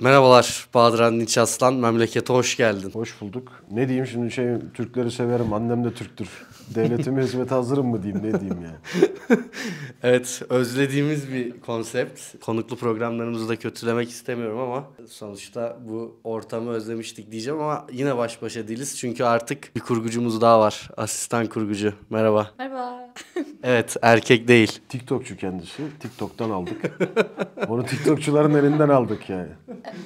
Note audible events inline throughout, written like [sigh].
Merhabalar Bahadır Anniç Aslan, memlekete hoş geldin. Hoş bulduk. Ne diyeyim şimdi şey, Türkleri severim, annem de Türktür. Devletime hizmete hazırım mı diyeyim, ne diyeyim yani. [laughs] evet, özlediğimiz bir konsept. Konuklu programlarımızı da kötülemek istemiyorum ama sonuçta bu ortamı özlemiştik diyeceğim ama yine baş başa değiliz. Çünkü artık bir kurgucumuz daha var, asistan kurgucu. Merhaba. Merhaba. Evet erkek değil. TikTokçu kendisi. TikTok'tan aldık. Onu TikTokçuların elinden aldık yani.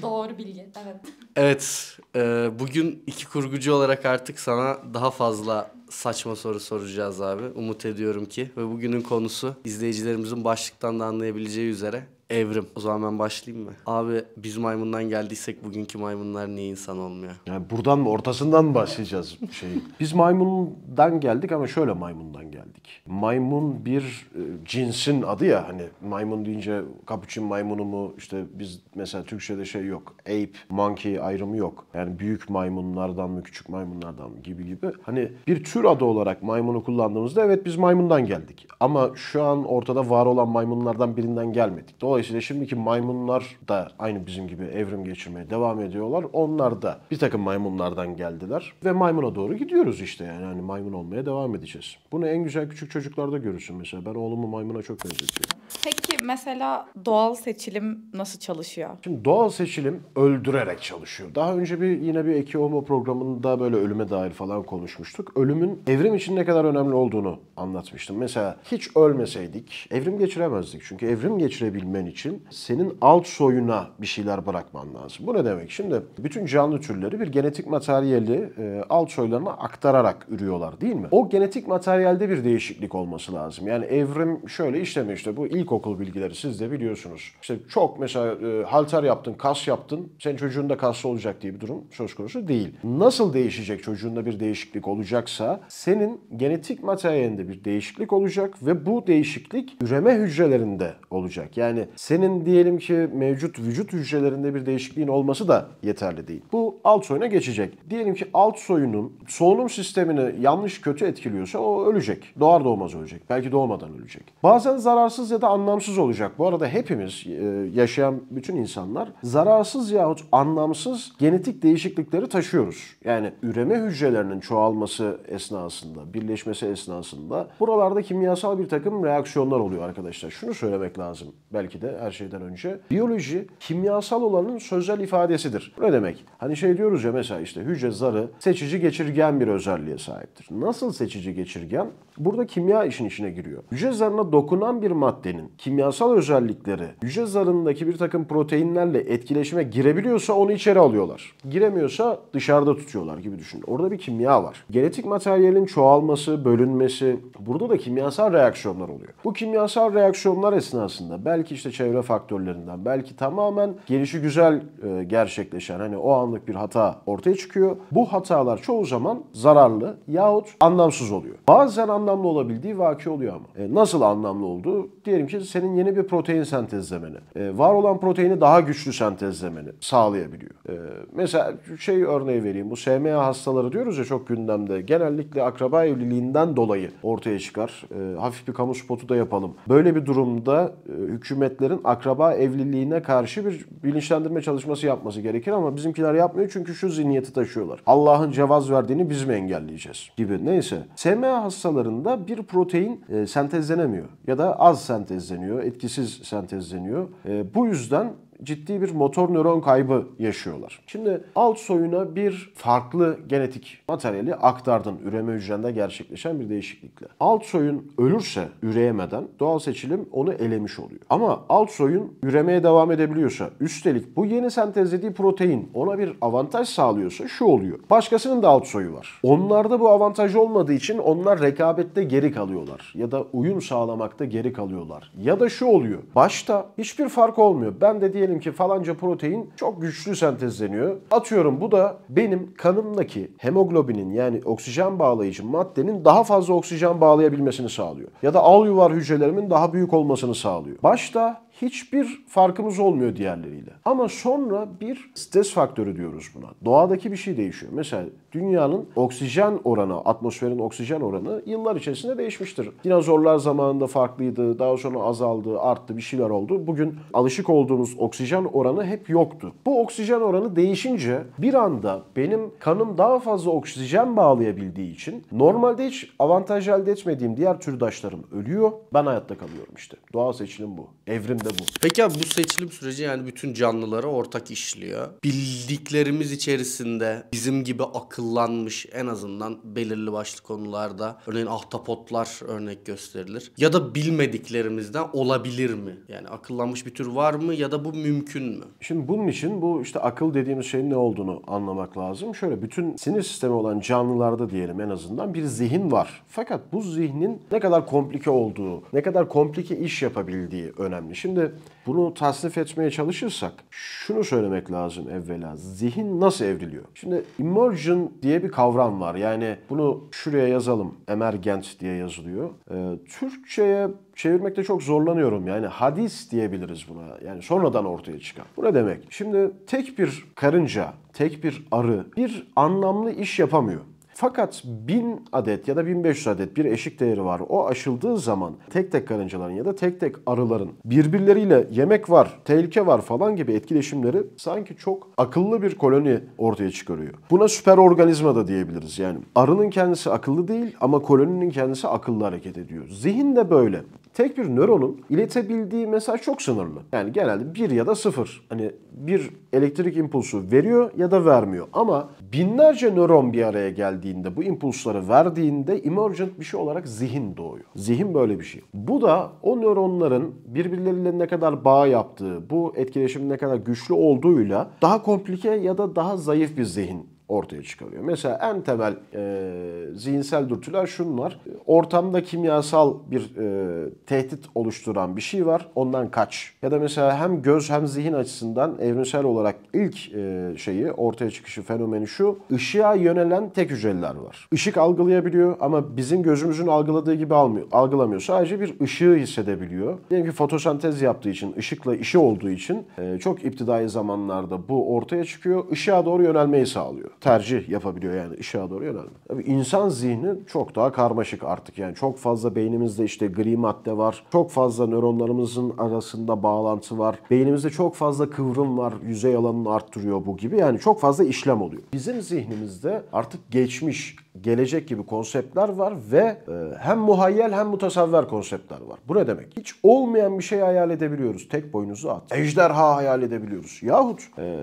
Doğru bilgi evet. Evet e, bugün iki kurgucu olarak artık sana daha fazla saçma soru soracağız abi. Umut ediyorum ki ve bugünün konusu izleyicilerimizin başlıktan da anlayabileceği üzere Evrim. O zaman ben başlayayım mı? Abi biz maymundan geldiysek bugünkü maymunlar niye insan olmuyor? Yani buradan mı ortasından mı başlayacağız şeyi? [laughs] Biz maymundan geldik ama şöyle maymundan geldik. Maymun bir e, cinsin adı ya hani maymun deyince kapuçin maymunu mu işte biz mesela Türkçe'de şey yok. Ape, monkey ayrımı yok. Yani büyük maymunlardan mı küçük maymunlardan mı gibi gibi. Hani bir tür adı olarak maymunu kullandığımızda evet biz maymundan geldik. Ama şu an ortada var olan maymunlardan birinden gelmedik. Dolayısıyla Dolayısıyla şimdiki maymunlar da aynı bizim gibi evrim geçirmeye devam ediyorlar. Onlar da bir takım maymunlardan geldiler ve maymuna doğru gidiyoruz işte yani hani maymun olmaya devam edeceğiz. Bunu en güzel küçük çocuklarda görürsün mesela. Ben oğlumu maymuna çok benzetiyorum. Peki mesela doğal seçilim nasıl çalışıyor? Şimdi doğal seçilim öldürerek çalışıyor. Daha önce bir yine bir Eki Homo programında böyle ölüme dair falan konuşmuştuk. Ölümün evrim için ne kadar önemli olduğunu anlatmıştım. Mesela hiç ölmeseydik evrim geçiremezdik. Çünkü evrim geçirebilme yapabilmen için senin alt soyuna bir şeyler bırakman lazım. Bu ne demek? Şimdi bütün canlı türleri bir genetik materyali e, alt soylarına aktararak ürüyorlar değil mi? O genetik materyalde bir değişiklik olması lazım. Yani evrim şöyle işlemiyor işte bu ilkokul bilgileri siz de biliyorsunuz. İşte çok mesela e, halter yaptın, kas yaptın. Senin çocuğun da kaslı olacak diye bir durum söz konusu değil. Nasıl değişecek çocuğunda bir değişiklik olacaksa senin genetik materyalinde bir değişiklik olacak ve bu değişiklik üreme hücrelerinde olacak. Yani senin diyelim ki mevcut vücut hücrelerinde bir değişikliğin olması da yeterli değil. Bu alt soyuna geçecek. Diyelim ki alt soyunun solunum sistemini yanlış kötü etkiliyorsa o ölecek. Doğar doğmaz ölecek. Belki doğmadan ölecek. Bazen zararsız ya da anlamsız olacak. Bu arada hepimiz e, yaşayan bütün insanlar zararsız yahut anlamsız genetik değişiklikleri taşıyoruz. Yani üreme hücrelerinin çoğalması esnasında, birleşmesi esnasında buralarda kimyasal bir takım reaksiyonlar oluyor arkadaşlar. Şunu söylemek lazım belki de her şeyden önce. Biyoloji kimyasal olanın sözel ifadesidir. Ne demek? Hani şey şey diyoruz ya mesela işte hücre zarı seçici geçirgen bir özelliğe sahiptir. Nasıl seçici geçirgen? Burada kimya işin içine giriyor. Hücre zarına dokunan bir maddenin kimyasal özellikleri hücre zarındaki bir takım proteinlerle etkileşime girebiliyorsa onu içeri alıyorlar. Giremiyorsa dışarıda tutuyorlar gibi düşünün. Orada bir kimya var. Genetik materyalin çoğalması, bölünmesi burada da kimyasal reaksiyonlar oluyor. Bu kimyasal reaksiyonlar esnasında belki işte çevre faktörlerinden, belki tamamen gelişi güzel e, gerçekleşen hani o anlık bir hata ortaya çıkıyor. Bu hatalar çoğu zaman zararlı yahut anlamsız oluyor. Bazen anlamlı olabildiği vaki oluyor ama. E, nasıl anlamlı oldu Diyelim ki senin yeni bir protein sentezlemeni. E, var olan proteini daha güçlü sentezlemeni sağlayabiliyor. E, mesela şey örneği vereyim. Bu SMA hastaları diyoruz ya çok gündemde. Genellikle akraba evliliğinden dolayı ortaya çıkar. E, hafif bir kamu spotu da yapalım. Böyle bir durumda e, hükümetlerin akraba evliliğine karşı bir bilinçlendirme çalışması yapması gerekir ama bizimkiler yapmıyor çünkü şu zihniyeti taşıyorlar. Allah'ın cevaz verdiğini biz mi engelleyeceğiz gibi. Neyse. SMA hastalarında bir protein e, sentezlenemiyor ya da az sentezleniyor, etkisiz sentezleniyor. E, bu yüzden ciddi bir motor nöron kaybı yaşıyorlar. Şimdi alt soyuna bir farklı genetik materyali aktardın üreme hücrende gerçekleşen bir değişiklikle. Alt soyun ölürse üreyemeden doğal seçilim onu elemiş oluyor. Ama alt soyun üremeye devam edebiliyorsa üstelik bu yeni sentezlediği protein ona bir avantaj sağlıyorsa şu oluyor. Başkasının da alt soyu var. Onlarda bu avantaj olmadığı için onlar rekabette geri kalıyorlar ya da uyum sağlamakta geri kalıyorlar. Ya da şu oluyor. Başta hiçbir fark olmuyor. Ben de diyelim diyelim ki falanca protein çok güçlü sentezleniyor. Atıyorum bu da benim kanımdaki hemoglobinin yani oksijen bağlayıcı maddenin daha fazla oksijen bağlayabilmesini sağlıyor. Ya da al yuvar hücrelerimin daha büyük olmasını sağlıyor. Başta hiçbir farkımız olmuyor diğerleriyle. Ama sonra bir stres faktörü diyoruz buna. Doğadaki bir şey değişiyor. Mesela dünyanın oksijen oranı, atmosferin oksijen oranı yıllar içerisinde değişmiştir. Dinozorlar zamanında farklıydı, daha sonra azaldı, arttı, bir şeyler oldu. Bugün alışık olduğumuz oksijen oranı hep yoktu. Bu oksijen oranı değişince bir anda benim kanım daha fazla oksijen bağlayabildiği için normalde hiç avantaj elde etmediğim diğer türdaşlarım ölüyor. Ben hayatta kalıyorum işte. Doğal seçilim bu. Evrim de bu. Peki abi bu seçilim süreci yani bütün canlılara ortak işliyor. Bildiklerimiz içerisinde bizim gibi akıl akıllanmış en azından belirli başlı konularda örneğin ahtapotlar örnek gösterilir. Ya da bilmediklerimizden olabilir mi? Yani akıllanmış bir tür var mı ya da bu mümkün mü? Şimdi bunun için bu işte akıl dediğimiz şeyin ne olduğunu anlamak lazım. Şöyle bütün sinir sistemi olan canlılarda diyelim en azından bir zihin var. Fakat bu zihnin ne kadar komplike olduğu, ne kadar komplike iş yapabildiği önemli. Şimdi bunu tasnif etmeye çalışırsak şunu söylemek lazım evvela. Zihin nasıl evriliyor? Şimdi immersion diye bir kavram var. Yani bunu şuraya yazalım. Emergent diye yazılıyor. Ee, Türkçe'ye çevirmekte çok zorlanıyorum. Yani hadis diyebiliriz buna. Yani sonradan ortaya çıkan. Bu ne demek? Şimdi tek bir karınca, tek bir arı bir anlamlı iş yapamıyor. Fakat 1000 adet ya da 1500 adet bir eşik değeri var. O aşıldığı zaman tek tek karıncaların ya da tek tek arıların birbirleriyle yemek var, tehlike var falan gibi etkileşimleri sanki çok akıllı bir koloni ortaya çıkarıyor. Buna süper organizma da diyebiliriz yani. Arının kendisi akıllı değil ama koloninin kendisi akıllı hareket ediyor. Zihin de böyle. Tek bir nöronun iletebildiği mesaj çok sınırlı. Yani genelde 1 ya da 0. Hani bir elektrik impulsu veriyor ya da vermiyor. Ama binlerce nöron bir araya geldiğinde bu impulsları verdiğinde emergent bir şey olarak zihin doğuyor. Zihin böyle bir şey. Bu da o nöronların birbirleriyle ne kadar bağ yaptığı, bu etkileşimin ne kadar güçlü olduğuyla daha komplike ya da daha zayıf bir zihin ortaya çıkarıyor. Mesela en temel e, zihinsel dürtüler şunlar. Ortamda kimyasal bir e, tehdit oluşturan bir şey var. Ondan kaç. Ya da mesela hem göz hem zihin açısından evrimsel olarak ilk e, şeyi ortaya çıkışı fenomeni şu. Işığa yönelen tek hücreler var. Işık algılayabiliyor ama bizim gözümüzün algıladığı gibi almıyor, algılamıyor. Sadece bir ışığı hissedebiliyor. Diyelim ki fotosentez yaptığı için, ışıkla işi olduğu için e, çok iptidai zamanlarda bu ortaya çıkıyor. Işığa doğru yönelmeyi sağlıyor tercih yapabiliyor yani ışığa doğru yönelme. Tabii insan zihni çok daha karmaşık artık yani çok fazla beynimizde işte gri madde var. Çok fazla nöronlarımızın arasında bağlantı var. Beynimizde çok fazla kıvrım var. Yüzey alanını arttırıyor bu gibi. Yani çok fazla işlem oluyor. Bizim zihnimizde artık geçmiş, gelecek gibi konseptler var ve e, hem muhayyel hem mutasavver konseptler var. Bu ne demek? Hiç olmayan bir şey hayal edebiliyoruz. Tek boynuzu at. Ejderha hayal edebiliyoruz. Yahut e,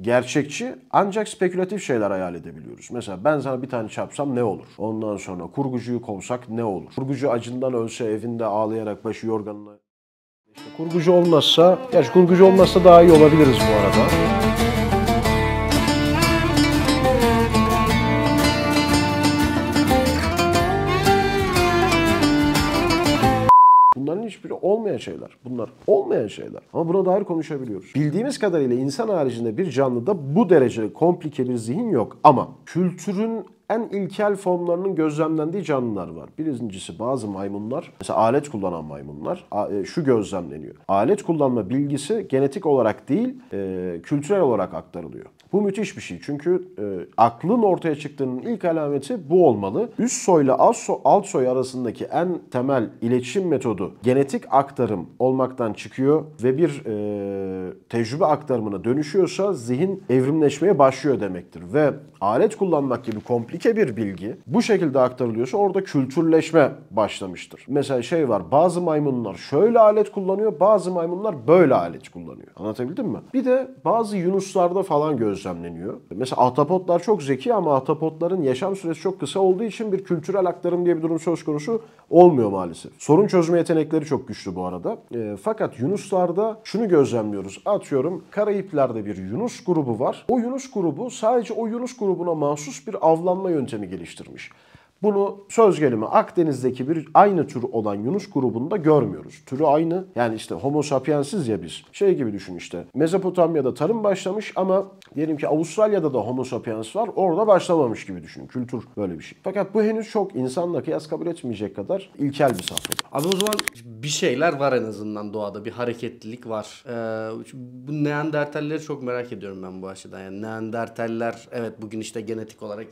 gerçekçi ancak spekülatif şeyler hayal edebiliyoruz. Mesela ben sana bir tane çarpsam ne olur? Ondan sonra kurgucuyu kovsak ne olur? Kurgucu acından ölse evinde ağlayarak başı yorganına... İşte kurgucu olmazsa, gerçi kurgucu olmazsa daha iyi olabiliriz bu arada. şeyler. Bunlar olmayan şeyler. Ama buna dair konuşabiliyoruz. Bildiğimiz kadarıyla insan haricinde bir canlıda bu derece komplike bir zihin yok. Ama kültürün en ilkel formlarının gözlemlendiği canlılar var. Birincisi bazı maymunlar, mesela alet kullanan maymunlar e, şu gözlemleniyor. Alet kullanma bilgisi genetik olarak değil, e, kültürel olarak aktarılıyor. Bu müthiş bir şey. Çünkü e, aklın ortaya çıktığının ilk alameti bu olmalı. Üst soy ile alt soy, arasındaki en temel iletişim metodu genetik aktarım olmaktan çıkıyor ve bir e, tecrübe aktarımına dönüşüyorsa zihin evrimleşmeye başlıyor demektir. Ve alet kullanmak gibi komplike bir bilgi bu şekilde aktarılıyorsa orada kültürleşme başlamıştır. Mesela şey var bazı maymunlar şöyle alet kullanıyor bazı maymunlar böyle alet kullanıyor. Anlatabildim mi? Bir de bazı yunuslarda falan göz gözlemleniyor. Mesela ahtapotlar çok zeki ama ahtapotların yaşam süresi çok kısa olduğu için bir kültürel aktarım diye bir durum söz konusu olmuyor maalesef. Sorun çözme yetenekleri çok güçlü bu arada. E, fakat yunuslarda şunu gözlemliyoruz. Atıyorum Karayipler'de bir yunus grubu var. O yunus grubu sadece o yunus grubuna mahsus bir avlanma yöntemi geliştirmiş. Bunu söz gelimi Akdeniz'deki bir aynı tür olan Yunus grubunda görmüyoruz. Türü aynı. Yani işte homo sapiensiz ya biz. Şey gibi düşün işte. Mezopotamya'da tarım başlamış ama diyelim ki Avustralya'da da homo sapiens var. Orada başlamamış gibi düşün. Kültür böyle bir şey. Fakat bu henüz çok insanla kıyas kabul etmeyecek kadar ilkel bir safhada. Abi o zaman bir şeyler var en azından doğada. Bir hareketlilik var. Ee, bu Neandertalleri çok merak ediyorum ben bu açıdan. Yani Neandertaller evet bugün işte genetik olarak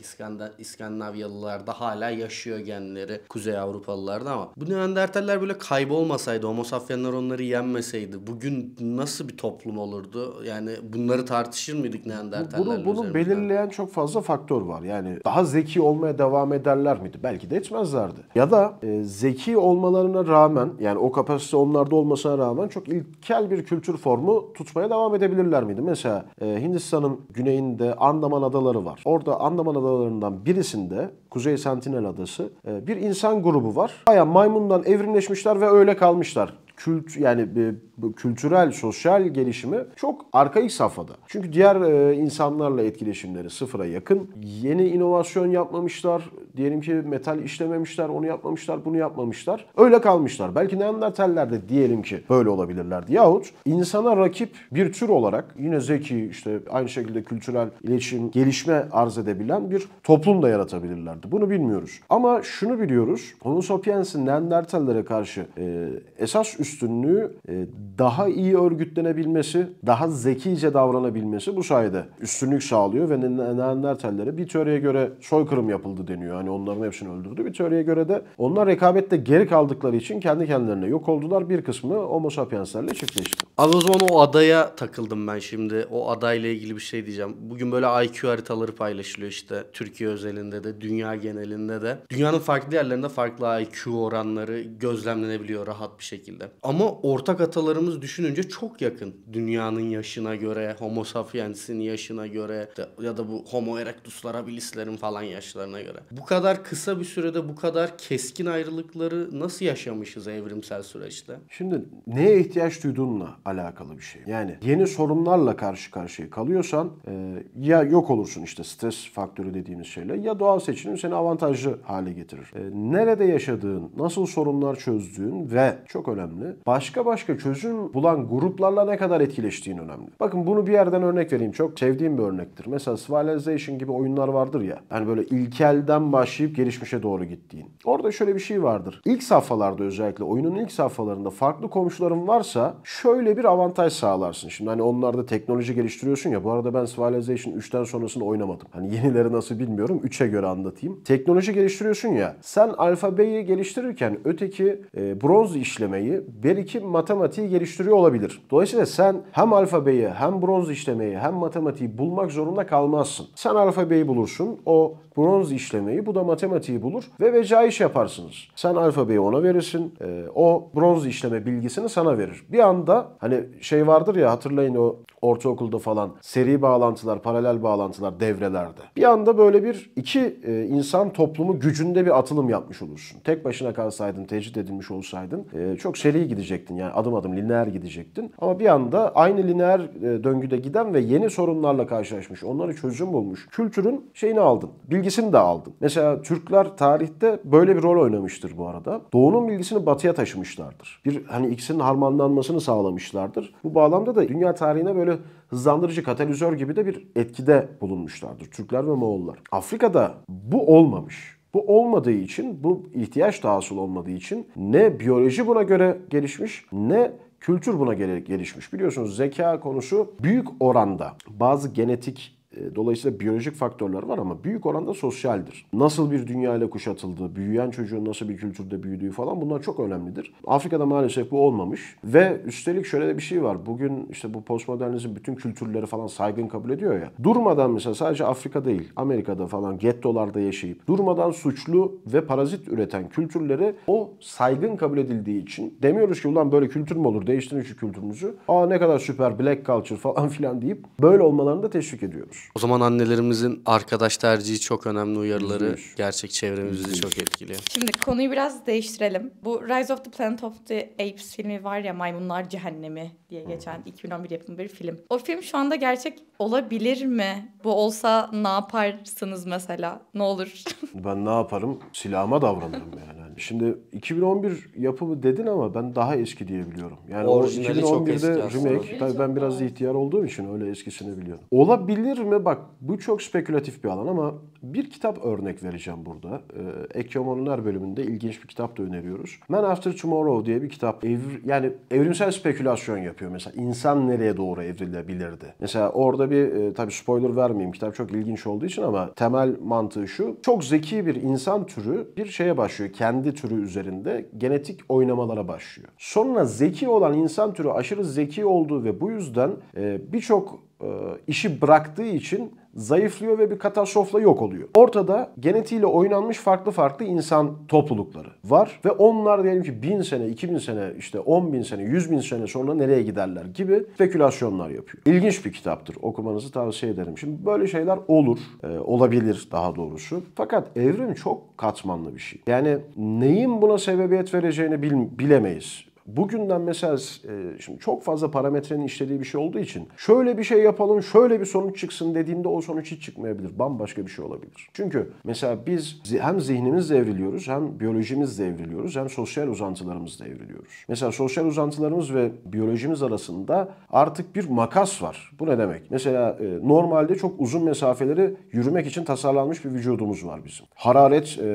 İskandinavyalılar daha hala yaşıyor genleri Kuzey Avrupalılarda ama bu Neandertaller böyle kaybolmasaydı, Homo sapiensler onları yenmeseydi bugün nasıl bir toplum olurdu? Yani bunları tartışır mıydık Neandertallerle? Bunu, bunu belirleyen çok fazla faktör var. Yani daha zeki olmaya devam ederler miydi? Belki de etmezlerdi. Ya da e, zeki olmalarına rağmen yani o kapasite onlarda olmasına rağmen çok ilkel bir kültür formu tutmaya devam edebilirler miydi? Mesela e, Hindistan'ın güneyinde Andaman Adaları var. Orada Andaman Adalarından birisinde Kuzey Sentinel Adası e, bir insan grubu var. Baya maymundan evrimleşmişler ve öyle kalmışlar kült yani e, kültürel, sosyal gelişimi çok arkaik safhada. Çünkü diğer e, insanlarla etkileşimleri sıfıra yakın. Yeni inovasyon yapmamışlar. Diyelim ki metal işlememişler, onu yapmamışlar, bunu yapmamışlar. Öyle kalmışlar. Belki Neandertaller de diyelim ki böyle olabilirlerdi. Yahut insana rakip bir tür olarak yine zeki işte aynı şekilde kültürel iletişim, gelişme arz edebilen bir toplum da yaratabilirlerdi. Bunu bilmiyoruz. Ama şunu biliyoruz. Homo sapiens'in Neandertallere karşı e, esas üstünlüğü e, daha iyi örgütlenebilmesi, daha zekice davranabilmesi bu sayede üstünlük sağlıyor ve Neandertallere bir teoriye göre soykırım yapıldı deniyor. Yani Hani onların hepsini öldürdü. Bir teoriye göre de onlar rekabette geri kaldıkları için kendi kendilerine yok oldular. Bir kısmı Homo sapienslerle çiftleşti. Abi o zaman o adaya takıldım ben şimdi. O adayla ilgili bir şey diyeceğim. Bugün böyle IQ haritaları paylaşılıyor işte. Türkiye özelinde de, dünya genelinde de. Dünyanın farklı yerlerinde farklı IQ oranları gözlemlenebiliyor rahat bir şekilde. Ama ortak atalarımız düşününce çok yakın. Dünyanın yaşına göre, Homo sapiensin yaşına göre ya da bu Homo erectuslar, habilislerin falan yaşlarına göre. Bu kadar kadar kısa bir sürede bu kadar keskin ayrılıkları nasıl yaşamışız evrimsel süreçte? Şimdi neye ihtiyaç duyduğunla alakalı bir şey. Yani yeni sorunlarla karşı karşıya kalıyorsan e, ya yok olursun işte stres faktörü dediğimiz şeyle ya doğal seçilim seni avantajlı hale getirir. E, nerede yaşadığın, nasıl sorunlar çözdüğün ve çok önemli başka başka çözüm bulan gruplarla ne kadar etkileştiğin önemli. Bakın bunu bir yerden örnek vereyim. Çok sevdiğim bir örnektir. Mesela Civilization gibi oyunlar vardır ya. Hani böyle ilkelden baş başlayıp gelişmişe doğru gittiğin. Orada şöyle bir şey vardır. İlk safhalarda özellikle oyunun ilk safhalarında farklı komşuların varsa şöyle bir avantaj sağlarsın. Şimdi hani onlarda teknoloji geliştiriyorsun ya. Bu arada ben Civilization 3'ten sonrasını oynamadım. Hani yenileri nasıl bilmiyorum. 3'e göre anlatayım. Teknoloji geliştiriyorsun ya. Sen alfabeyi geliştirirken öteki e, bronz işlemeyi belki matematiği geliştiriyor olabilir. Dolayısıyla sen hem alfabeyi hem bronz işlemeyi hem matematiği bulmak zorunda kalmazsın. Sen alfabeyi bulursun. O bronz işlemeyi bu da matematiği bulur ve vecaiş yaparsınız. Sen alfabeyi ona verirsin. E, o bronz işleme bilgisini sana verir. Bir anda hani şey vardır ya hatırlayın o ortaokulda falan seri bağlantılar, paralel bağlantılar devrelerde. Bir anda böyle bir iki e, insan toplumu gücünde bir atılım yapmış olursun. Tek başına kalsaydın, tecrit edilmiş olsaydın e, çok seri gidecektin yani adım adım lineer gidecektin. Ama bir anda aynı lineer e, döngüde giden ve yeni sorunlarla karşılaşmış, onları çözüm bulmuş kültürün şeyini aldın, bilgisini de aldın. Mesela Mesela Türkler tarihte böyle bir rol oynamıştır bu arada. Doğu'nun bilgisini batıya taşımışlardır. Bir hani ikisinin harmanlanmasını sağlamışlardır. Bu bağlamda da dünya tarihine böyle hızlandırıcı katalizör gibi de bir etkide bulunmuşlardır Türkler ve Moğollar. Afrika'da bu olmamış. Bu olmadığı için, bu ihtiyaç tahasıl olmadığı için ne biyoloji buna göre gelişmiş ne kültür buna gelişmiş. Biliyorsunuz zeka konusu büyük oranda bazı genetik e, dolayısıyla biyolojik faktörler var ama büyük oranda sosyaldir. Nasıl bir dünya ile kuşatıldığı, büyüyen çocuğun nasıl bir kültürde büyüdüğü falan bunlar çok önemlidir. Afrika'da maalesef bu olmamış ve üstelik şöyle de bir şey var. Bugün işte bu postmodernizm bütün kültürleri falan saygın kabul ediyor ya. Durmadan mesela sadece Afrika değil, Amerika'da falan gettolarda yaşayıp durmadan suçlu ve parazit üreten kültürleri o saygın kabul edildiği için demiyoruz ki ulan böyle kültür mü olur değiştirin şu kültürümüzü. Aa ne kadar süper black culture falan [laughs] filan deyip böyle olmalarını da teşvik ediyoruz. O zaman annelerimizin arkadaş tercihi çok önemli uyarıları Üzülmüş. gerçek çevremizi çok etkiliyor. Şimdi konuyu biraz değiştirelim. Bu Rise of the Planet of the Apes filmi var ya maymunlar cehennemi diye geçen 2011 yapımı bir film. O film şu anda gerçek olabilir mi? Bu olsa ne yaparsınız mesela? Ne olur? [laughs] ben ne yaparım? Silahıma davranırım yani. Hani şimdi 2011 yapımı dedin ama ben daha eski diye biliyorum. Yani o 2011'de remake. Tabii ben biraz ihtiyar olduğum için öyle eskisini biliyorum. Olabilir mi? Bak bu çok spekülatif bir alan ama bir kitap örnek vereceğim burada. Ee, Ekonomiler bölümünde ilginç bir kitap da öneriyoruz. Man After Tomorrow diye bir kitap. Ev, yani evrimsel spekülasyon yapıyor. Mesela İnsan nereye doğru evrilebilirdi? Mesela orada bir e, tabii spoiler vermeyeyim. Kitap çok ilginç olduğu için ama temel mantığı şu. Çok zeki bir insan türü bir şeye başlıyor. Kendi türü üzerinde genetik oynamalara başlıyor. Sonra zeki olan insan türü aşırı zeki olduğu ve bu yüzden e, birçok e, işi bıraktığı için zayıflıyor ve bir katastrofla yok oluyor. Ortada genetiğiyle oynanmış farklı farklı insan toplulukları var ve onlar diyelim ki 1000 sene, 2000 sene, işte 10 bin sene, 100 bin sene sonra nereye giderler gibi spekülasyonlar yapıyor. İlginç bir kitaptır. Okumanızı tavsiye ederim. Şimdi böyle şeyler olur. E, olabilir daha doğrusu. Fakat evrim çok katmanlı bir şey. Yani neyin buna sebebiyet vereceğini bilemeyiz. Bugünden mesela e, şimdi çok fazla parametrenin işlediği bir şey olduğu için şöyle bir şey yapalım, şöyle bir sonuç çıksın dediğinde o sonuç hiç çıkmayabilir. Bambaşka bir şey olabilir. Çünkü mesela biz hem zihnimiz devriliyoruz, hem biyolojimiz devriliyoruz, hem sosyal uzantılarımız devriliyoruz. Mesela sosyal uzantılarımız ve biyolojimiz arasında artık bir makas var. Bu ne demek? Mesela e, normalde çok uzun mesafeleri yürümek için tasarlanmış bir vücudumuz var bizim. Hararet e,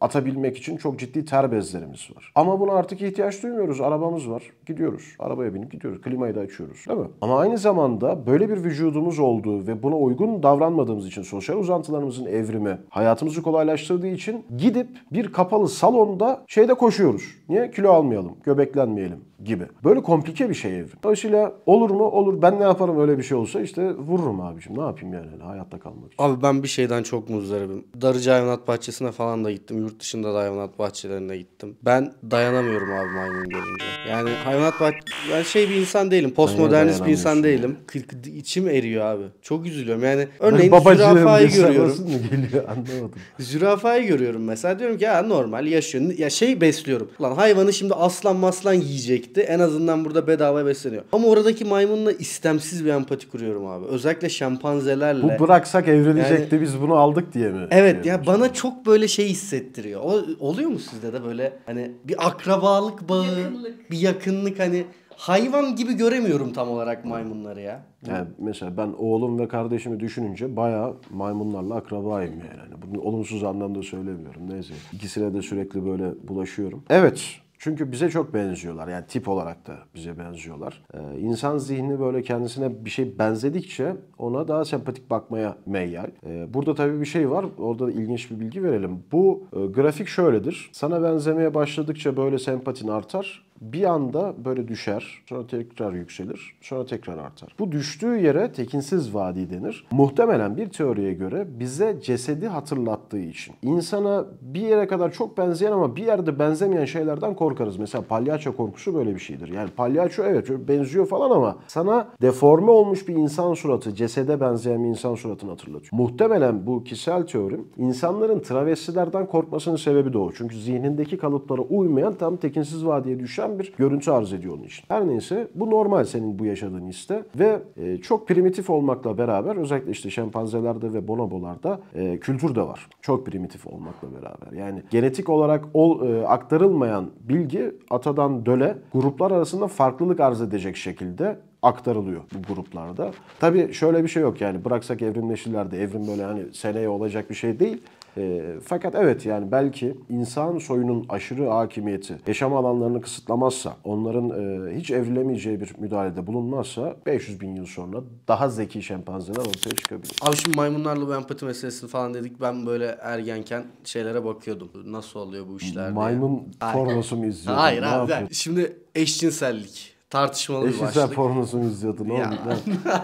atabilmek için çok ciddi ter bezlerimiz var. Ama buna artık ihtiyaç ihtiyaç duymuyoruz. Arabamız var. Gidiyoruz. Arabaya binip gidiyoruz. Klimayı da açıyoruz. Değil mi? Ama aynı zamanda böyle bir vücudumuz olduğu ve buna uygun davranmadığımız için sosyal uzantılarımızın evrimi hayatımızı kolaylaştırdığı için gidip bir kapalı salonda şeyde koşuyoruz. Niye? Kilo almayalım, göbeklenmeyelim gibi. Böyle komplike bir şey evrim. Dolayısıyla olur mu? Olur. Ben ne yaparım öyle bir şey olsa işte vururum abicim. Ne yapayım yani hayatta kalmak için. Abi ben bir şeyden çok muzdaribim. Darıcı hayvanat bahçesine falan da gittim. Yurt dışında da hayvanat bahçelerine gittim. Ben dayanamıyorum abi maymun görünce. Yani hayvanat bahçe... Ben şey bir insan değilim. Postmodernist bir insan değilim. Kırk içim eriyor abi. Çok üzülüyorum. Yani örneğin Babacığım, zürafayı görüyorum. Mı geliyor [laughs] anlamadım. zürafayı görüyorum mesela. Diyorum ki ya normal yaşıyor. Ya şey besliyorum. Lan hayvanı şimdi aslan maslan yiyecek gitti. En azından burada bedava besleniyor. Ama oradaki maymunla istemsiz bir empati kuruyorum abi. Özellikle şempanzelerle. Bu bıraksak evrilecekti yani, biz bunu aldık diye mi? Evet ya bana çok böyle şey hissettiriyor. O, oluyor mu sizde de böyle hani bir akrabalık bağı, yakınlık. bir yakınlık hani hayvan gibi göremiyorum tam olarak maymunları ya. Yani mesela ben oğlum ve kardeşimi düşününce bayağı maymunlarla akrabayım yani. Hani bunu olumsuz anlamda söylemiyorum neyse. İkisine de sürekli böyle bulaşıyorum. Evet çünkü bize çok benziyorlar. Yani tip olarak da bize benziyorlar. Ee, insan zihni böyle kendisine bir şey benzedikçe ona daha sempatik bakmaya meyyal. Ee, burada tabii bir şey var. Orada ilginç bir bilgi verelim. Bu e, grafik şöyledir. Sana benzemeye başladıkça böyle sempatin artar bir anda böyle düşer, sonra tekrar yükselir, sonra tekrar artar. Bu düştüğü yere tekinsiz vadi denir. Muhtemelen bir teoriye göre bize cesedi hatırlattığı için. İnsana bir yere kadar çok benzeyen ama bir yerde benzemeyen şeylerden korkarız. Mesela palyaço korkusu böyle bir şeydir. Yani palyaço evet benziyor falan ama sana deforme olmuş bir insan suratı, cesede benzeyen bir insan suratını hatırlatıyor. Muhtemelen bu kişisel teorim insanların travestilerden korkmasının sebebi de o. Çünkü zihnindeki kalıplara uymayan tam tekinsiz vadiye düşer oluşan bir görüntü arz ediyor onun için. Her neyse bu normal senin bu yaşadığın iste ve e, çok primitif olmakla beraber özellikle işte şempanzelerde ve bonobolarda e, kültür de var. Çok primitif olmakla beraber. Yani genetik olarak ol, e, aktarılmayan bilgi atadan döle gruplar arasında farklılık arz edecek şekilde aktarılıyor bu gruplarda. Tabii şöyle bir şey yok yani bıraksak evrimleşirler evrim böyle hani seneye olacak bir şey değil. E, fakat evet yani belki insan soyunun aşırı hakimiyeti yaşam alanlarını kısıtlamazsa, onların e, hiç evrilemeyeceği bir müdahalede bulunmazsa 500 bin yıl sonra daha zeki şempanzeler ortaya çıkabilir. Abi şimdi maymunlarla bu empati meselesini falan dedik. Ben böyle ergenken şeylere bakıyordum. Nasıl oluyor bu işler Maymun pornosu mu izliyordun? Hayır abi. Şimdi eşcinsellik tartışmalı Eşi bir başlık. Eşcinsel pornosunu izliyordun oğlum. Ya.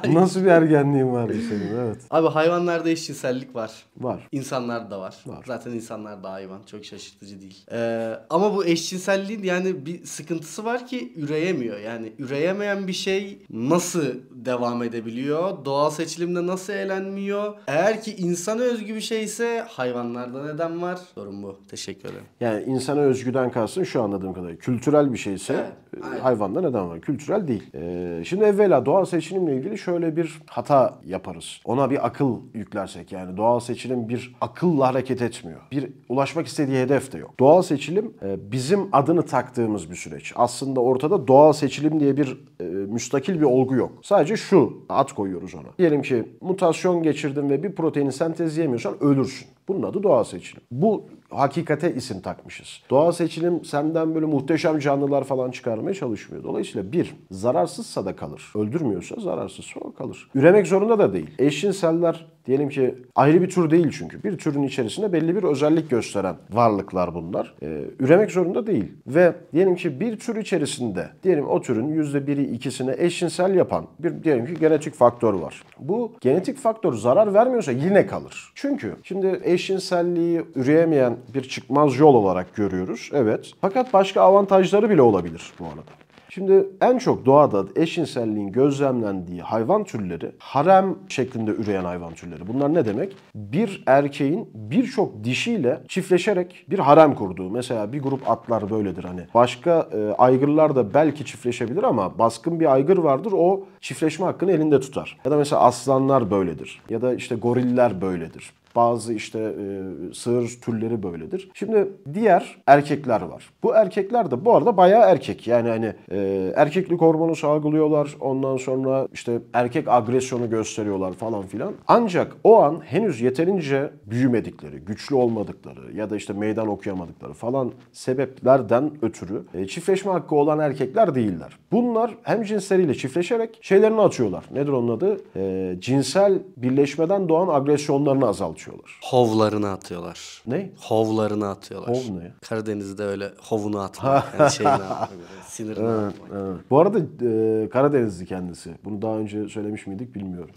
[laughs] Nasıl bir ergenliğin vardı senin evet. Abi hayvanlarda eşcinsellik var. Var. İnsanlarda da var. var. Zaten insanlar da hayvan. Çok şaşırtıcı değil. Ee, ama bu eşcinselliğin yani bir sıkıntısı var ki üreyemiyor. Yani üreyemeyen bir şey nasıl devam edebiliyor? Doğal seçilimde nasıl eğlenmiyor? Eğer ki insana özgü bir şeyse hayvanlarda neden var? Sorun bu. Teşekkür ederim. Yani insana özgüden kalsın şu anladığım kadarıyla. Kültürel bir şeyse evet, hayvanda neden var? yani kültürel değil. Ee, şimdi evvela doğal seçilimle ilgili şöyle bir hata yaparız. Ona bir akıl yüklersek yani doğal seçilim bir akılla hareket etmiyor. Bir ulaşmak istediği hedef de yok. Doğal seçilim e, bizim adını taktığımız bir süreç. Aslında ortada doğal seçilim diye bir e, müstakil bir olgu yok. Sadece şu at koyuyoruz ona. Diyelim ki mutasyon geçirdin ve bir proteini sentezleyemiyorsan ölürsün. Bunun adı doğal seçilim. Bu hakikate isim takmışız. Doğal seçilim senden böyle muhteşem canlılar falan çıkarmaya çalışmıyor. Dolayısıyla bir, zararsızsa da kalır. Öldürmüyorsa zararsızsa o kalır. Üremek zorunda da değil. Eşcinseller Diyelim ki ayrı bir tür değil çünkü. Bir türün içerisinde belli bir özellik gösteren varlıklar bunlar. Ee, üremek zorunda değil. Ve diyelim ki bir tür içerisinde diyelim o türün %1'i 2'sini eşcinsel yapan bir diyelim ki genetik faktör var. Bu genetik faktör zarar vermiyorsa yine kalır. Çünkü şimdi eşcinselliği üreyemeyen bir çıkmaz yol olarak görüyoruz. Evet. Fakat başka avantajları bile olabilir bu arada. Şimdi en çok doğada eşcinselliğin gözlemlendiği hayvan türleri harem şeklinde üreyen hayvan türleri. Bunlar ne demek? Bir erkeğin birçok dişiyle çiftleşerek bir harem kurduğu. Mesela bir grup atlar böyledir hani. Başka e, aygırlar da belki çiftleşebilir ama baskın bir aygır vardır. O çiftleşme hakkını elinde tutar. Ya da mesela aslanlar böyledir. Ya da işte goriller böyledir. Bazı işte e, sığır türleri böyledir. Şimdi diğer erkekler var. Bu erkekler de bu arada bayağı erkek. Yani hani e, erkeklik hormonu salgılıyorlar. Ondan sonra işte erkek agresyonu gösteriyorlar falan filan. Ancak o an henüz yeterince büyümedikleri, güçlü olmadıkları ya da işte meydan okuyamadıkları falan sebeplerden ötürü e, çiftleşme hakkı olan erkekler değiller. Bunlar hem cinsleriyle çiftleşerek şeylerini atıyorlar. Nedir onun adı? E, cinsel birleşmeden doğan agresyonlarını azaltıyor açıyorlar. Hovlarını atıyorlar. Ne? Hovlarını atıyorlar. Hov ne Karadeniz'de öyle hovunu atmak. yani şeyini atmak. [laughs] Sinirini evet, atmak. Evet. Bu arada e, Karadenizli kendisi. Bunu daha önce söylemiş miydik bilmiyorum.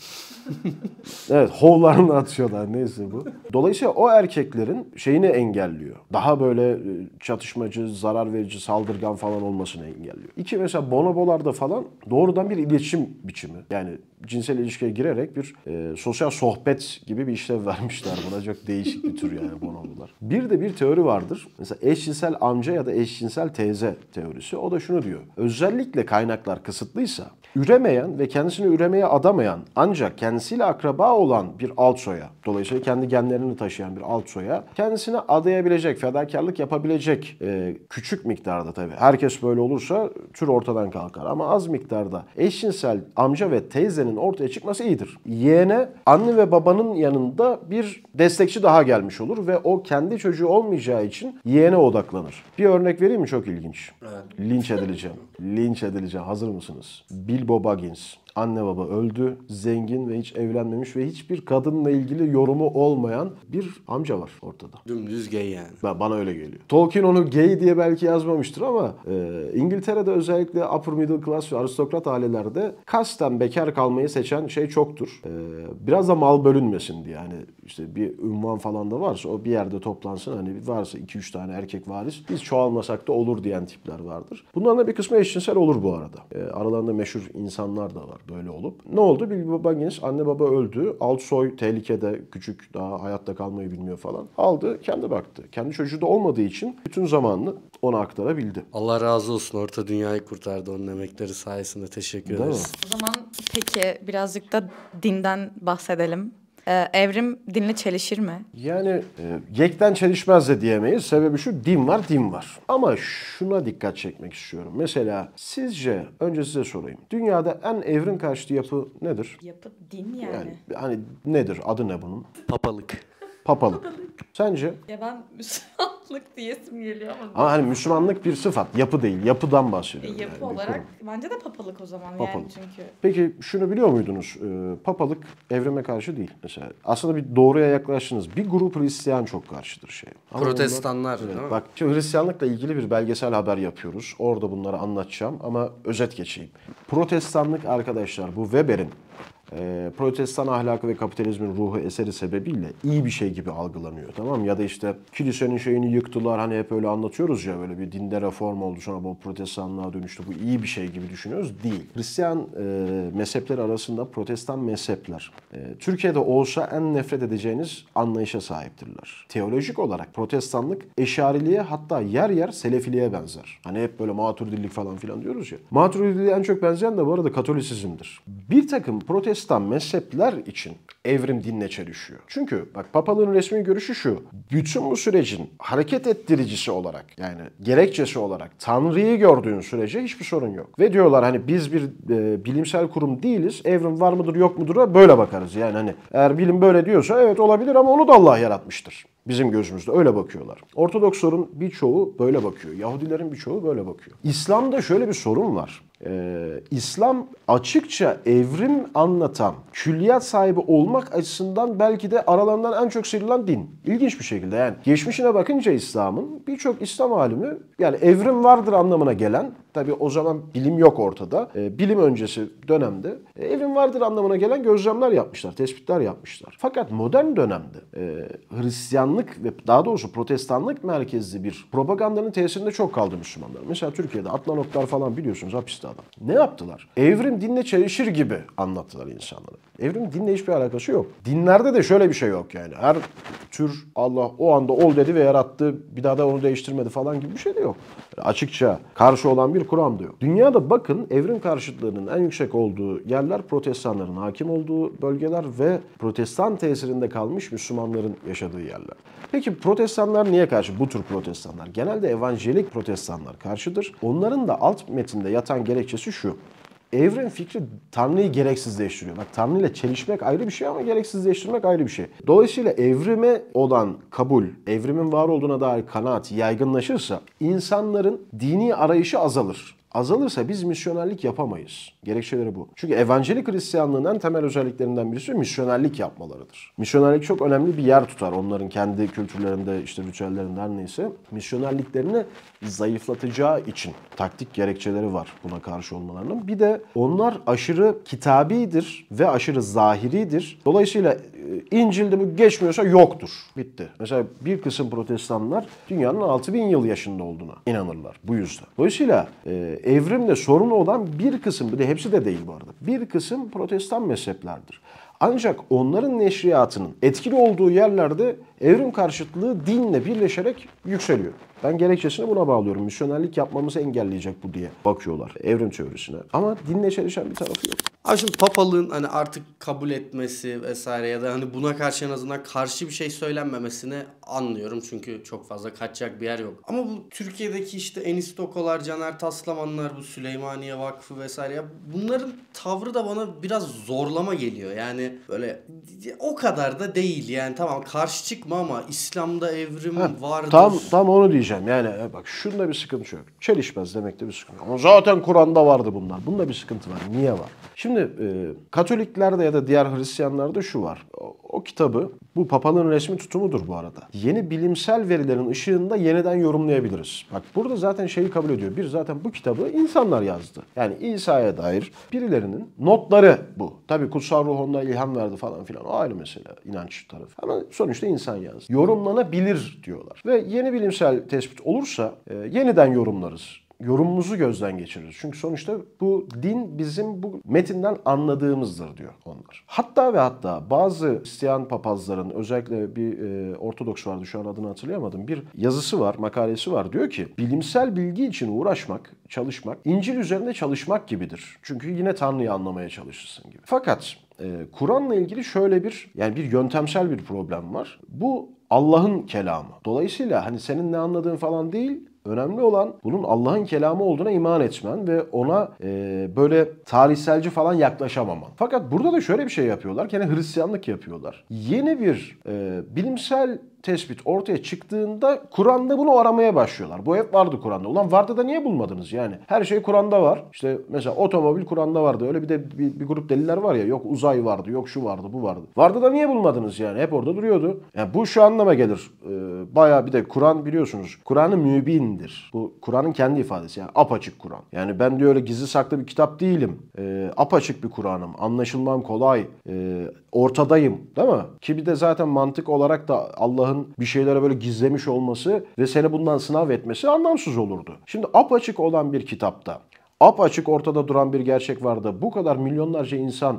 [laughs] evet hovlarını atıyorlar neyse bu. Dolayısıyla o erkeklerin şeyini engelliyor. Daha böyle e, çatışmacı, zarar verici, saldırgan falan olmasını engelliyor. İki mesela bonobolarda falan doğrudan bir iletişim biçimi. Yani cinsel ilişkiye girerek bir e, sosyal sohbet gibi bir işlev [laughs] vermiş yapmışlar buna. Çok değişik bir tür yani bonobolar. Bir de bir teori vardır. Mesela eşcinsel amca ya da eşcinsel teyze teorisi. O da şunu diyor. Özellikle kaynaklar kısıtlıysa üremeyen ve kendisini üremeye adamayan ancak kendisiyle akraba olan bir alt dolayısıyla kendi genlerini taşıyan bir alt soya kendisine adayabilecek, fedakarlık yapabilecek e, küçük miktarda tabii. Herkes böyle olursa tür ortadan kalkar ama az miktarda eşcinsel amca ve teyzenin ortaya çıkması iyidir. Yeğene anne ve babanın yanında bir bir destekçi daha gelmiş olur ve o kendi çocuğu olmayacağı için yeğene odaklanır. Bir örnek vereyim mi? Çok ilginç. Evet. Linç edileceğim. Linç edileceğim. Hazır mısınız? Bilbo Baggins anne baba öldü, zengin ve hiç evlenmemiş ve hiçbir kadınla ilgili yorumu olmayan bir amca var ortada. Dümdüz gay yani. Ben, bana öyle geliyor. Tolkien onu gay diye belki yazmamıştır ama e, İngiltere'de özellikle upper middle class ve aristokrat ailelerde kasten bekar kalmayı seçen şey çoktur. E, biraz da mal bölünmesin diye yani işte bir ünvan falan da varsa o bir yerde toplansın hani varsa 2-3 tane erkek varis biz çoğalmasak da olur diyen tipler vardır. Bunların da bir kısmı eşcinsel olur bu arada. E, aralarında meşhur insanlar da var böyle olup. Ne oldu? Bilgi Babaginis anne baba öldü. Altsoy tehlikede küçük daha hayatta kalmayı bilmiyor falan. Aldı kendi baktı. Kendi çocuğu da olmadığı için bütün zamanını ona aktarabildi. Allah razı olsun Orta Dünya'yı kurtardı onun emekleri sayesinde. Teşekkür ederiz. O zaman peki birazcık da dinden bahsedelim. Ee, evrim dinle çelişir mi? Yani e, yekten çelişmez de diyemeyiz. Sebebi şu din var din var. Ama şuna dikkat çekmek istiyorum. Mesela sizce önce size sorayım. Dünyada en evrim karşıtı yapı nedir? Yapı din yani. yani hani nedir? Adı ne bunun? Papalık. Papalık. Papalık. Sence? Ya ben Müslümanlık diyesim geliyor ama. Ama hani Müslümanlık bir sıfat. Yapı değil. Yapıdan bahsediyorum. E, yapı yani, olarak bence de papalık o zaman papalık. yani çünkü. Peki şunu biliyor muydunuz? Ee, papalık evrime karşı değil. Mesela aslında bir doğruya yaklaştınız. Bir grup Hristiyan çok karşıdır şey. Ama Protestanlar bunlar, evet, mi? Bak şimdi Hristiyanlıkla ilgili bir belgesel haber yapıyoruz. Orada bunları anlatacağım ama özet geçeyim. Protestanlık arkadaşlar bu Weber'in e, protestan ahlakı ve kapitalizmin ruhu eseri sebebiyle iyi bir şey gibi algılanıyor tamam mı? Ya da işte kilisenin şeyini yıktılar hani hep öyle anlatıyoruz ya böyle bir dinde reform oldu sonra bu protestanlığa dönüştü bu iyi bir şey gibi düşünüyoruz. Değil. Hristiyan e, mezhepleri arasında protestan mezhepler e, Türkiye'de olsa en nefret edeceğiniz anlayışa sahiptirler. Teolojik olarak protestanlık eşariliğe hatta yer yer selefiliğe benzer. Hani hep böyle maturdillik falan filan diyoruz ya. Maturidiliğe en çok benzeyen de bu arada katolisizmdir. Bir takım protestan Hristiyan mezhepler için evrim dinle neçe Çünkü bak papalığın resmi görüşü şu. Bütün bu sürecin hareket ettiricisi olarak yani gerekçesi olarak Tanrı'yı gördüğün sürece hiçbir sorun yok. Ve diyorlar hani biz bir e, bilimsel kurum değiliz. Evrim var mıdır yok mudur böyle bakarız. Yani hani eğer bilim böyle diyorsa evet olabilir ama onu da Allah yaratmıştır. Bizim gözümüzde öyle bakıyorlar. Ortodoksların birçoğu böyle bakıyor. Yahudilerin birçoğu böyle bakıyor. İslam'da şöyle bir sorun var. Ee, İslam açıkça evrim anlatan, külliyat sahibi olmak açısından belki de aralarından en çok sevilen din. İlginç bir şekilde yani. Geçmişine bakınca İslam'ın birçok İslam alimi yani evrim vardır anlamına gelen tabi o zaman bilim yok ortada. E, bilim öncesi dönemde e, evrim vardır anlamına gelen gözlemler yapmışlar, tespitler yapmışlar. Fakat modern dönemde e, Hristiyan Hristiyanlık ve daha doğrusu protestanlık merkezli bir propagandanın tesirinde çok kaldı Müslümanlar. Mesela Türkiye'de Atlanoklar falan biliyorsunuz hapiste adam. Ne yaptılar? Evrim dinle çelişir gibi anlattılar insanlara. Evrim dinle hiçbir alakası yok. Dinlerde de şöyle bir şey yok yani. Her tür Allah o anda ol dedi ve yarattı. Bir daha da onu değiştirmedi falan gibi bir şey de yok. Yani açıkça karşı olan bir kuram da yok. Dünyada bakın evrim karşıtlığının en yüksek olduğu yerler protestanların hakim olduğu bölgeler ve protestan tesirinde kalmış Müslümanların yaşadığı yerler. Peki protestanlar niye karşı? Bu tür protestanlar. Genelde evangelik protestanlar karşıdır. Onların da alt metinde yatan gerekçesi şu. Evren fikri Tanrı'yı gereksizleştiriyor. Bak Tanrı ile çelişmek ayrı bir şey ama gereksizleştirmek ayrı bir şey. Dolayısıyla evrime olan kabul, evrimin var olduğuna dair kanaat yaygınlaşırsa insanların dini arayışı azalır azalırsa biz misyonerlik yapamayız. Gerekçeleri bu. Çünkü evangelik Hristiyanlığın en temel özelliklerinden birisi misyonerlik yapmalarıdır. Misyonerlik çok önemli bir yer tutar onların kendi kültürlerinde, işte ritüellerinde her neyse. Misyonerliklerini zayıflatacağı için taktik gerekçeleri var buna karşı olmalarının. Bir de onlar aşırı kitabidir ve aşırı zahiridir. Dolayısıyla e, İncil'de bu geçmiyorsa yoktur. Bitti. Mesela bir kısım protestanlar dünyanın 6000 yıl yaşında olduğuna inanırlar bu yüzden. Dolayısıyla e, evrimle sorunu olan bir kısım, bir de hepsi de değil bu arada, bir kısım protestan mezheplerdir. Ancak onların neşriyatının etkili olduğu yerlerde evrim karşıtlığı dinle birleşerek yükseliyor. Ben gerekçesini buna bağlıyorum. Misyonerlik yapmamızı engelleyecek bu diye bakıyorlar evrim teorisine. Ama dinle çelişen bir tarafı yok. Abi şimdi papalığın hani artık kabul etmesi vesaire ya da hani buna karşı en azından karşı bir şey söylenmemesini anlıyorum. Çünkü çok fazla kaçacak bir yer yok. Ama bu Türkiye'deki işte Enis Tokolar, Caner Taslamanlar, bu Süleymaniye Vakfı vesaire ya bunların tavrı da bana biraz zorlama geliyor. Yani böyle o kadar da değil yani tamam karşı çıkma ama İslam'da evrim ha, vardır. Tam, tam onu diyeceğim diyeceğim yani e, bak şunda bir sıkıntı yok. Çelişmez demek de bir sıkıntı yok. Ama zaten Kur'an'da vardı bunlar. Bunda bir sıkıntı var. Niye var? Şimdi e, Katoliklerde ya da diğer Hristiyanlarda şu var. O, o kitabı bu papanın resmi tutumudur bu arada. Yeni bilimsel verilerin ışığında yeniden yorumlayabiliriz. Bak burada zaten şeyi kabul ediyor. Bir zaten bu kitabı insanlar yazdı. Yani İsa'ya dair birilerinin notları bu. Tabii kutsal ruh onlara ilham verdi falan filan. O ayrı mesele inanç tarafı. Ama sonuçta insan yazdı. Yorumlanabilir diyorlar. Ve yeni bilimsel tespit tespit olursa e, yeniden yorumlarız yorumumuzu gözden geçiririz. Çünkü sonuçta bu din bizim bu metinden anladığımızdır diyor onlar. Hatta ve hatta bazı Hristiyan papazların özellikle bir e, Ortodoks vardı şu an adını hatırlayamadım. Bir yazısı var, makalesi var. Diyor ki bilimsel bilgi için uğraşmak, çalışmak, İncil üzerinde çalışmak gibidir. Çünkü yine Tanrı'yı anlamaya çalışırsın gibi. Fakat e, Kur'an'la ilgili şöyle bir yani bir yöntemsel bir problem var. Bu Allah'ın kelamı. Dolayısıyla hani senin ne anladığın falan değil, Önemli olan bunun Allah'ın kelamı olduğuna iman etmen ve ona e, böyle tarihselci falan yaklaşamaman. Fakat burada da şöyle bir şey yapıyorlar. yine Hristiyanlık yapıyorlar. Yeni bir e, bilimsel tespit ortaya çıktığında Kur'an'da bunu aramaya başlıyorlar. Bu hep vardı Kur'an'da. Ulan vardı da niye bulmadınız yani? Her şey Kur'an'da var. İşte mesela otomobil Kur'an'da vardı. Öyle bir de bir, bir grup deliller var ya. Yok uzay vardı, yok şu vardı, bu vardı. Vardı da niye bulmadınız yani? Hep orada duruyordu. Yani bu şu anlama gelir. Ee, Baya bir de Kur'an biliyorsunuz. Kur'an'ı mübindir. Bu Kur'an'ın kendi ifadesi. Yani apaçık Kur'an. Yani ben diyor öyle gizli saklı bir kitap değilim. Ee, apaçık bir Kur'an'ım. Anlaşılmam kolay. Ee, ortadayım değil mi? Ki bir de zaten mantık olarak da Allah'ın bir şeylere böyle gizlemiş olması ve seni bundan sınav etmesi anlamsız olurdu. Şimdi apaçık olan bir kitapta apaçık ortada duran bir gerçek vardı. Bu kadar milyonlarca insan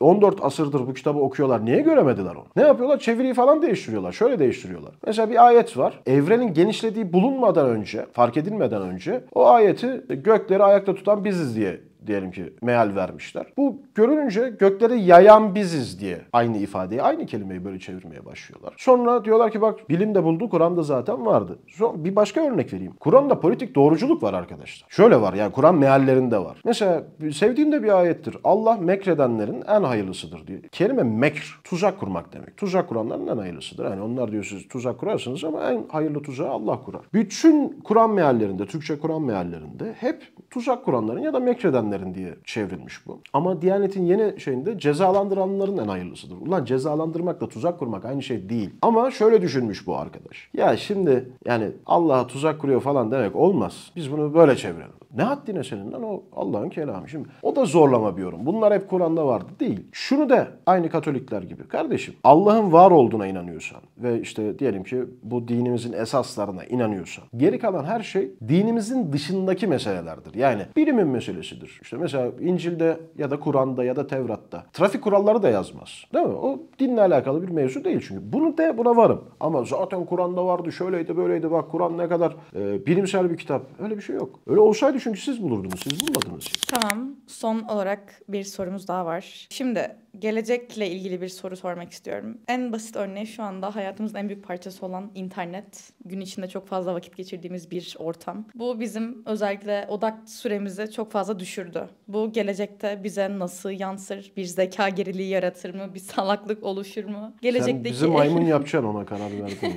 14 e, asırdır bu kitabı okuyorlar. Niye göremediler onu? Ne yapıyorlar? Çeviriyi falan değiştiriyorlar. Şöyle değiştiriyorlar. Mesela bir ayet var. Evrenin genişlediği bulunmadan önce, fark edilmeden önce o ayeti gökleri ayakta tutan biziz diye diyelim ki meal vermişler. Bu görününce göklere yayan biziz diye aynı ifadeyi, aynı kelimeyi böyle çevirmeye başlıyorlar. Sonra diyorlar ki bak bilim de buldu, da zaten vardı. Sonra bir başka örnek vereyim. Kur'an'da politik doğruculuk var arkadaşlar. Şöyle var yani Kur'an meallerinde var. Mesela sevdiğim de bir ayettir. Allah mekredenlerin en hayırlısıdır diyor. Kelime mekr, tuzak kurmak demek. Tuzak kuranların en hayırlısıdır. Yani onlar diyor siz tuzak kurarsınız ama en hayırlı tuzağı Allah kurar. Bütün Kur'an meallerinde, Türkçe Kur'an meallerinde hep tuzak kuranların ya da mekredenlerin edenlerin diye çevrilmiş bu. Ama Diyanet'in yeni şeyinde cezalandıranların en hayırlısıdır. Ulan cezalandırmakla tuzak kurmak aynı şey değil. Ama şöyle düşünmüş bu arkadaş. Ya şimdi yani Allah'a tuzak kuruyor falan demek olmaz. Biz bunu böyle çevirelim. Ne haddine senin lan o Allah'ın kelamı. Şimdi o da zorlama bir yorum. Bunlar hep Kur'an'da vardı değil. Şunu da aynı Katolikler gibi. Kardeşim Allah'ın var olduğuna inanıyorsan ve işte diyelim ki bu dinimizin esaslarına inanıyorsan geri kalan her şey dinimizin dışındaki meselelerdir. Yani bilimin meselesidir. İşte mesela İncil'de ya da Kur'an'da ya da Tevrat'ta trafik kuralları da yazmaz. Değil mi? O dinle alakalı bir mevzu değil çünkü. Bunu de buna varım. Ama zaten Kur'an'da vardı şöyleydi böyleydi bak Kur'an ne kadar e, bilimsel bir kitap. Öyle bir şey yok. Öyle olsaydı çünkü siz bulurdunuz. Siz bulmadınız. Tamam. Son olarak bir sorumuz daha var. Şimdi gelecekle ilgili bir soru sormak istiyorum. En basit örneği şu anda hayatımızın en büyük parçası olan internet. Gün içinde çok fazla vakit geçirdiğimiz bir ortam. Bu bizim özellikle odak süremizi çok fazla düşürdü sordu. Bu gelecekte bize nasıl yansır? Bir zeka geriliği yaratır mı? Bir salaklık oluşur mu? Gelecekteki Sen bizi maymun yapacaksın ona karar verdin ya.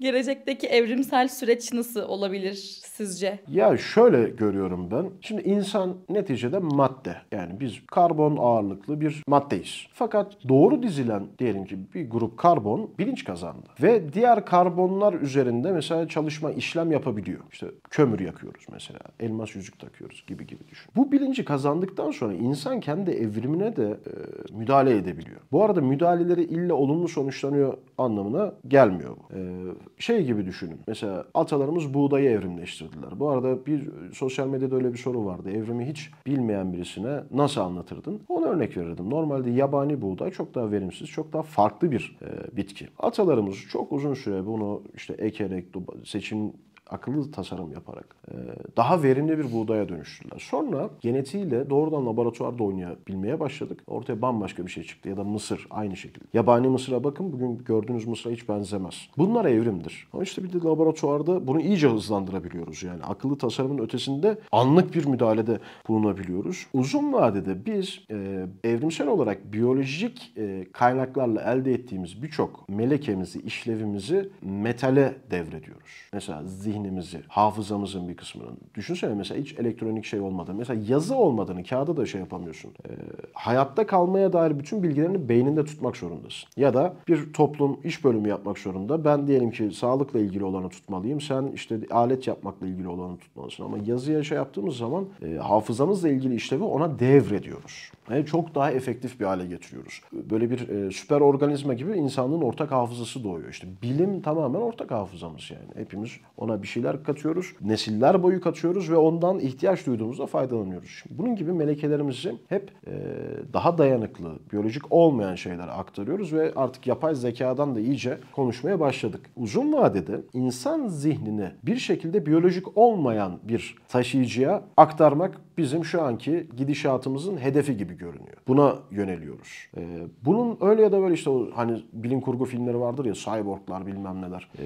[laughs] Gelecekteki evrimsel süreç nasıl olabilir? sizce? Ya şöyle görüyorum ben. Şimdi insan neticede madde. Yani biz karbon ağırlıklı bir maddeyiz. Fakat doğru dizilen diyelim ki bir grup karbon bilinç kazandı. Ve diğer karbonlar üzerinde mesela çalışma işlem yapabiliyor. İşte kömür yakıyoruz mesela. Elmas yüzük takıyoruz gibi gibi düşün. Bu bilinci kazandıktan sonra insan kendi evrimine de e, müdahale edebiliyor. Bu arada müdahaleleri illa olumlu sonuçlanıyor anlamına gelmiyor bu. E, şey gibi düşünün. Mesela atalarımız buğdayı evrimleştirdi başladılar. Bu arada bir e, sosyal medyada öyle bir soru vardı. Evrimi hiç bilmeyen birisine nasıl anlatırdın? Ona örnek verirdim. Normalde yabani buğday çok daha verimsiz, çok daha farklı bir e, bitki. Atalarımız çok uzun süre bunu işte ekerek, seçim akıllı tasarım yaparak e, daha verimli bir buğdaya dönüştürdüler. Sonra genetiğiyle doğrudan laboratuvarda oynayabilmeye başladık. Ortaya bambaşka bir şey çıktı ya da mısır aynı şekilde. Yabani mısıra bakın bugün gördüğünüz mısıra hiç benzemez. Bunlar evrimdir. Ama işte bir de laboratuvarda bunu iyice hızlandırabiliyoruz. Yani akıllı tasarımın ötesinde anlık bir müdahalede bulunabiliyoruz. Uzun vadede biz e, evrimsel olarak biyolojik e, kaynaklarla elde ettiğimiz birçok melekemizi, işlevimizi metale devrediyoruz. Mesela zihin zihnimizi, hafızamızın bir kısmının. Düşünsene mesela hiç elektronik şey olmadı Mesela yazı olmadığını, kağıda da şey yapamıyorsun. E, hayatta kalmaya dair bütün bilgilerini beyninde tutmak zorundasın. Ya da bir toplum iş bölümü yapmak zorunda. Ben diyelim ki sağlıkla ilgili olanı tutmalıyım. Sen işte alet yapmakla ilgili olanı tutmalısın. Ama yazıya şey yaptığımız zaman e, hafızamızla ilgili işlevi ona devrediyoruz. Yani e, çok daha efektif bir hale getiriyoruz. Böyle bir e, süper organizma gibi insanlığın ortak hafızası doğuyor. İşte bilim tamamen ortak hafızamız yani. Hepimiz ona bir şeyler katıyoruz. Nesiller boyu katıyoruz ve ondan ihtiyaç duyduğumuzda faydalanıyoruz. Şimdi bunun gibi melekelerimizi hep e, daha dayanıklı, biyolojik olmayan şeylere aktarıyoruz ve artık yapay zekadan da iyice konuşmaya başladık. Uzun vadede insan zihnini bir şekilde biyolojik olmayan bir taşıyıcıya aktarmak bizim şu anki gidişatımızın hedefi gibi görünüyor. Buna yöneliyoruz. Ee, bunun öyle ya da böyle işte o hani bilim kurgu filmleri vardır ya cyborglar bilmem neler. Ee,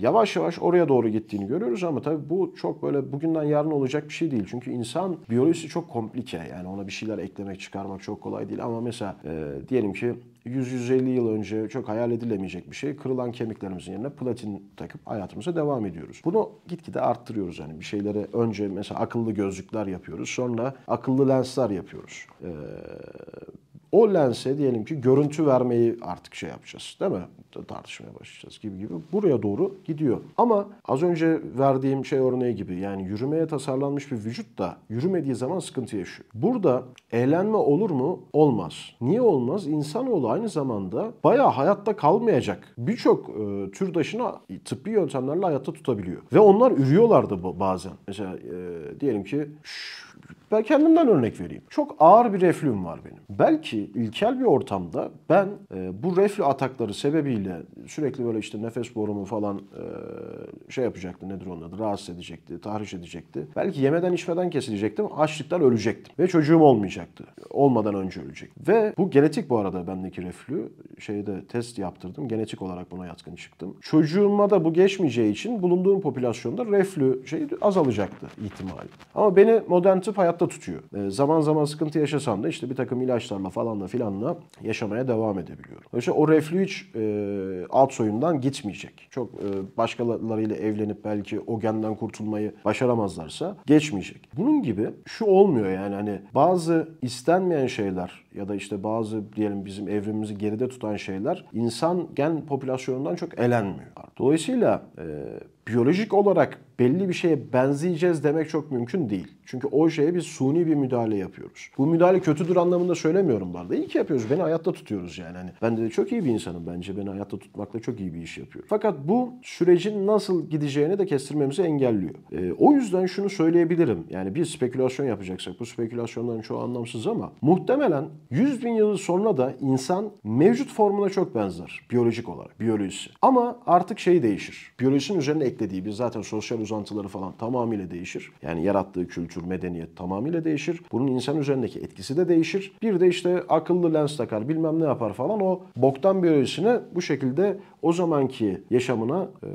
yavaş yavaş oraya doğru gittiğini görüyoruz ama tabii bu çok böyle bugünden yarın olacak bir şey değil. Çünkü insan biyolojisi çok komplike. Yani ona bir şeyler eklemek çıkarmak çok kolay değil ama mesela e, diyelim ki 100-150 yıl önce çok hayal edilemeyecek bir şey. Kırılan kemiklerimizin yerine platin takıp hayatımıza devam ediyoruz. Bunu gitgide arttırıyoruz. Yani bir şeylere önce mesela akıllı gözlükler yapıyoruz. Sonra akıllı lensler yapıyoruz. Ee, o lense diyelim ki görüntü vermeyi artık şey yapacağız değil mi? Tartışmaya başlayacağız gibi gibi. Buraya doğru gidiyor. Ama az önce verdiğim şey örneği gibi yani yürümeye tasarlanmış bir vücut da yürümediği zaman sıkıntı yaşıyor. Burada eğlenme olur mu? Olmaz. Niye olmaz? İnsanoğlu aynı zamanda bayağı hayatta kalmayacak. Birçok e, türdaşını tıbbi yöntemlerle hayatta tutabiliyor. Ve onlar ürüyorlardı bazen. Mesela e, diyelim ki şu ben kendimden örnek vereyim. Çok ağır bir reflüm var benim. Belki ilkel bir ortamda ben e, bu reflü atakları sebebiyle sürekli böyle işte nefes borumu falan e, şey yapacaktı nedir onun adı rahatsız edecekti, tahriş edecekti. Belki yemeden içmeden kesilecektim, açlıktan ölecektim ve çocuğum olmayacaktı. Olmadan önce ölecek Ve bu genetik bu arada bendeki reflü şeyde test yaptırdım. Genetik olarak buna yatkın çıktım. Çocuğuma da bu geçmeyeceği için bulunduğum popülasyonda reflü şeyi azalacaktı ihtimali. Ama beni modern sırf hayatta tutuyor. E, zaman zaman sıkıntı yaşasam da işte bir takım ilaçlarla falanla filanla yaşamaya devam edebiliyorum. İşte o reflü hiç e, alt soyundan gitmeyecek. Çok e, başkalarıyla evlenip belki o genden kurtulmayı başaramazlarsa geçmeyecek. Bunun gibi şu olmuyor yani hani bazı istenmeyen şeyler ya da işte bazı diyelim bizim evrimimizi geride tutan şeyler insan gen popülasyonundan çok elenmiyor. Dolayısıyla e, biyolojik olarak belli bir şeye benzeyeceğiz demek çok mümkün değil. Çünkü o şeye bir suni bir müdahale yapıyoruz. Bu müdahale kötüdür anlamında söylemiyorum bu arada. İyi ki yapıyoruz. Beni hayatta tutuyoruz yani. Hani ben de çok iyi bir insanım bence. Beni hayatta tutmakla çok iyi bir iş yapıyor. Fakat bu sürecin nasıl gideceğini de kestirmemizi engelliyor. E, o yüzden şunu söyleyebilirim. Yani bir spekülasyon yapacaksak bu spekülasyonların çoğu anlamsız ama muhtemelen 100 bin yıl sonra da insan mevcut formuna çok benzer. Biyolojik olarak. Biyolojisi. Ama artık şey değişir. Biyolojisinin üzerine eklediği biz zaten sosyal uzantıları falan tamamıyla değişir. Yani yarattığı kültür, medeniyet tamamıyla değişir. Bunun insan üzerindeki etkisi de değişir. Bir de işte akıllı lens takar bilmem ne yapar falan o boktan biyolojisini bu şekilde o zamanki yaşamına e,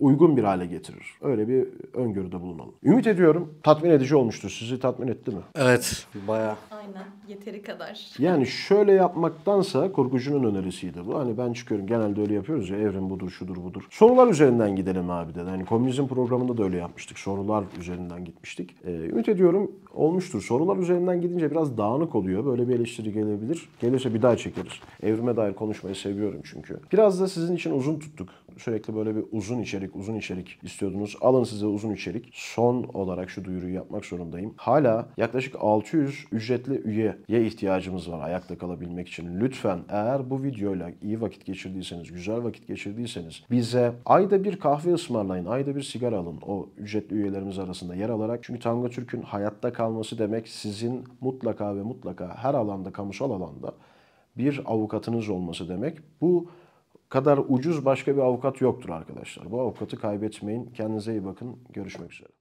uygun bir hale getirir. Öyle bir öngörüde bulunalım. Ümit ediyorum tatmin edici olmuştur. Sizi tatmin etti mi? Evet. Baya. Aynen. Yeteri kadar. Yani şöyle yapmaktansa kurgucunun önerisiydi bu. Hani ben çıkıyorum genelde öyle yapıyoruz ya evrim budur şudur budur. Sorular üzerinden gidelim abi dedi. Hani komünizm programında da öyle yapmıştık. Sorular üzerinden gitmiştik. E, ümit ediyorum olmuştur. Sorular üzerinden gidince biraz dağınık oluyor. Böyle bir eleştiri gelebilir. Gelirse bir daha çekeriz. Evrime dair konuşmayı seviyorum çünkü. Biraz da sizin için uzun tuttuk sürekli böyle bir uzun içerik, uzun içerik istiyordunuz. Alın size uzun içerik. Son olarak şu duyuruyu yapmak zorundayım. Hala yaklaşık 600 ücretli üyeye ihtiyacımız var ayakta kalabilmek için. Lütfen eğer bu videoyla iyi vakit geçirdiyseniz, güzel vakit geçirdiyseniz bize ayda bir kahve ısmarlayın, ayda bir sigara alın o ücretli üyelerimiz arasında yer alarak. Çünkü Tango Türk'ün hayatta kalması demek sizin mutlaka ve mutlaka her alanda, kamusal alanda bir avukatınız olması demek. Bu kadar ucuz başka bir avukat yoktur arkadaşlar. Bu avukatı kaybetmeyin. Kendinize iyi bakın. Görüşmek üzere.